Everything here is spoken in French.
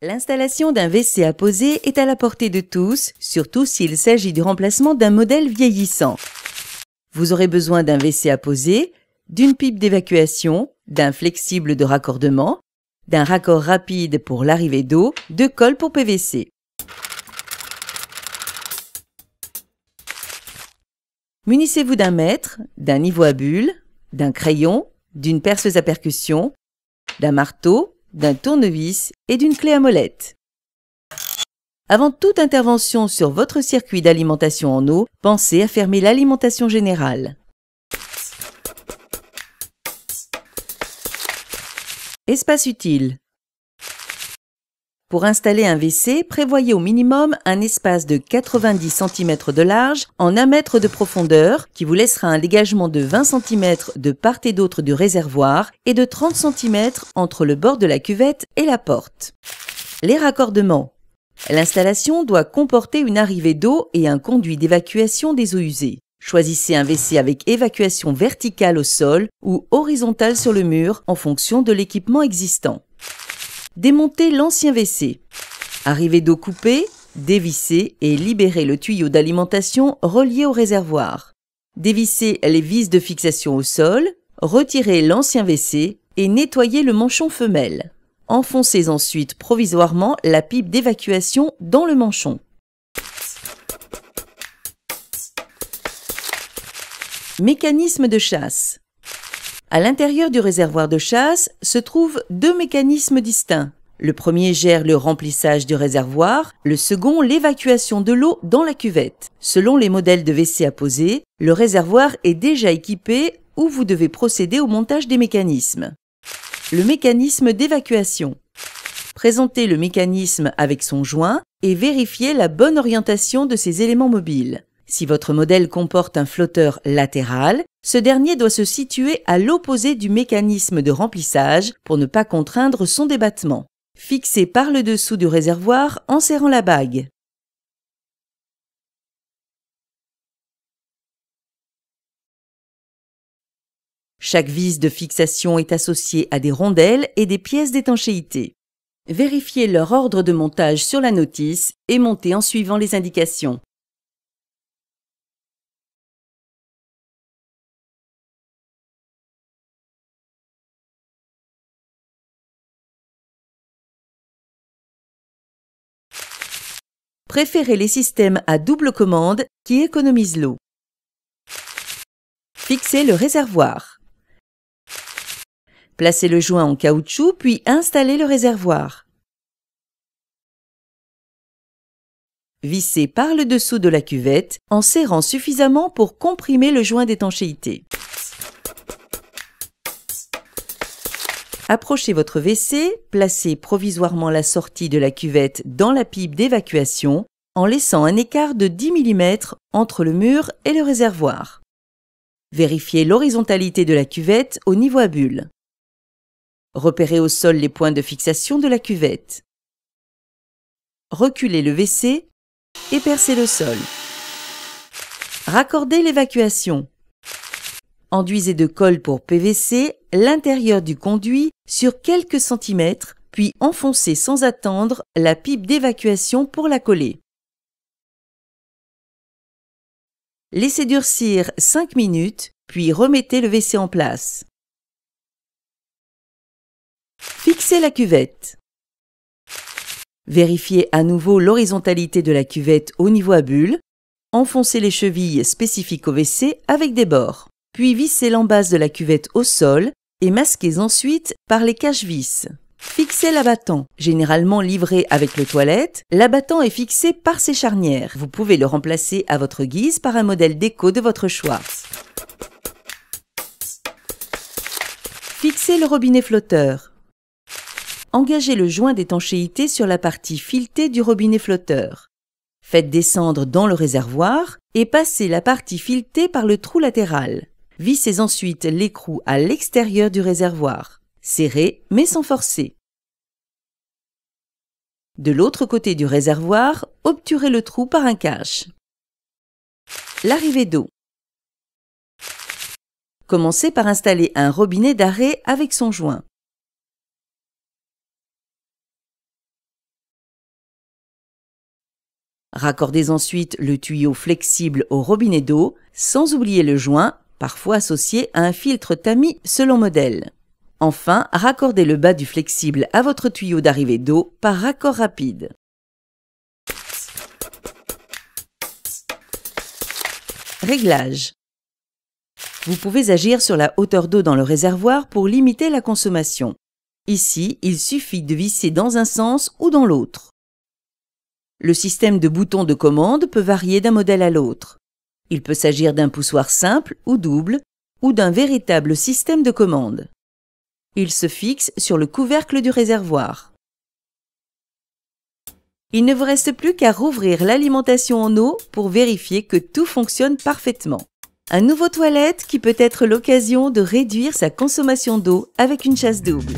L'installation d'un WC à poser est à la portée de tous, surtout s'il s'agit du remplacement d'un modèle vieillissant. Vous aurez besoin d'un WC à poser, d'une pipe d'évacuation, d'un flexible de raccordement, d'un raccord rapide pour l'arrivée d'eau, de colle pour PVC. Munissez-vous d'un mètre, d'un niveau à bulles, d'un crayon, d'une perceuse à percussion, d'un marteau, d'un tournevis et d'une clé à molette. Avant toute intervention sur votre circuit d'alimentation en eau, pensez à fermer l'alimentation générale. Espace utile pour installer un WC, prévoyez au minimum un espace de 90 cm de large en 1 mètre de profondeur qui vous laissera un dégagement de 20 cm de part et d'autre du réservoir et de 30 cm entre le bord de la cuvette et la porte. Les raccordements. L'installation doit comporter une arrivée d'eau et un conduit d'évacuation des eaux usées. Choisissez un WC avec évacuation verticale au sol ou horizontale sur le mur en fonction de l'équipement existant démonter l'ancien WC. Arriver d'eau coupée, dévisser et libérer le tuyau d'alimentation relié au réservoir. Dévisser les vis de fixation au sol, retirer l'ancien WC et nettoyer le manchon femelle. Enfoncez ensuite provisoirement la pipe d'évacuation dans le manchon. Mécanisme de chasse. À l'intérieur du réservoir de chasse se trouvent deux mécanismes distincts. Le premier gère le remplissage du réservoir, le second l'évacuation de l'eau dans la cuvette. Selon les modèles de WC à poser, le réservoir est déjà équipé ou vous devez procéder au montage des mécanismes. Le mécanisme d'évacuation. Présentez le mécanisme avec son joint et vérifiez la bonne orientation de ses éléments mobiles. Si votre modèle comporte un flotteur latéral, ce dernier doit se situer à l'opposé du mécanisme de remplissage pour ne pas contraindre son débattement. Fixez par le dessous du réservoir en serrant la bague. Chaque vis de fixation est associée à des rondelles et des pièces d'étanchéité. Vérifiez leur ordre de montage sur la notice et montez en suivant les indications. préférez les systèmes à double commande qui économisent l'eau. Fixez le réservoir. Placez le joint en caoutchouc puis installez le réservoir. Vissez par le dessous de la cuvette en serrant suffisamment pour comprimer le joint d'étanchéité. Approchez votre WC, placez provisoirement la sortie de la cuvette dans la pipe d'évacuation en laissant un écart de 10 mm entre le mur et le réservoir. Vérifiez l'horizontalité de la cuvette au niveau à bulle. Repérez au sol les points de fixation de la cuvette. Reculez le WC et percez le sol. Raccordez l'évacuation. Enduisez de colle pour PVC l'intérieur du conduit sur quelques centimètres, puis enfoncez sans attendre la pipe d'évacuation pour la coller. Laissez durcir 5 minutes, puis remettez le WC en place. Fixez la cuvette. Vérifiez à nouveau l'horizontalité de la cuvette au niveau à bulle. Enfoncez les chevilles spécifiques au WC avec des bords puis vissez l'embase de la cuvette au sol et masquez ensuite par les caches-vis. Fixez l'abattant. Généralement livré avec le toilette, l'abattant est fixé par ses charnières. Vous pouvez le remplacer à votre guise par un modèle déco de votre choix. Fixez le robinet flotteur. Engagez le joint d'étanchéité sur la partie filetée du robinet flotteur. Faites descendre dans le réservoir et passez la partie filetée par le trou latéral. Vissez ensuite l'écrou à l'extérieur du réservoir. Serrez, mais sans forcer. De l'autre côté du réservoir, obturez le trou par un cache. L'arrivée d'eau. Commencez par installer un robinet d'arrêt avec son joint. Raccordez ensuite le tuyau flexible au robinet d'eau sans oublier le joint parfois associé à un filtre tamis selon modèle. Enfin, raccordez le bas du flexible à votre tuyau d'arrivée d'eau par raccord rapide. Réglage. Vous pouvez agir sur la hauteur d'eau dans le réservoir pour limiter la consommation. Ici, il suffit de visser dans un sens ou dans l'autre. Le système de boutons de commande peut varier d'un modèle à l'autre. Il peut s'agir d'un poussoir simple ou double, ou d'un véritable système de commande. Il se fixe sur le couvercle du réservoir. Il ne vous reste plus qu'à rouvrir l'alimentation en eau pour vérifier que tout fonctionne parfaitement. Un nouveau toilette qui peut être l'occasion de réduire sa consommation d'eau avec une chasse double.